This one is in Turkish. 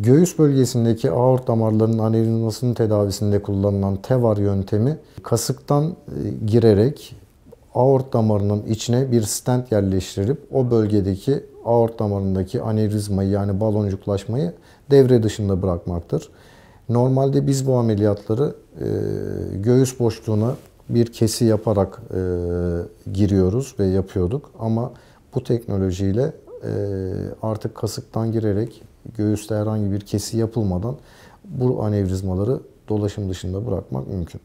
Göğüs bölgesindeki aort damarlarının anevrizmasının tedavisinde kullanılan TEVAR yöntemi kasıktan e, girerek aort damarının içine bir stent yerleştirip o bölgedeki aort damarındaki anevrizmayı yani baloncuklaşmayı devre dışında bırakmaktır. Normalde biz bu ameliyatları e, göğüs boşluğuna bir kesi yaparak e, giriyoruz ve yapıyorduk ama bu teknolojiyle ee, artık kasıktan girerek göğüste herhangi bir kesi yapılmadan bu anevrizmaları dolaşım dışında bırakmak mümkün.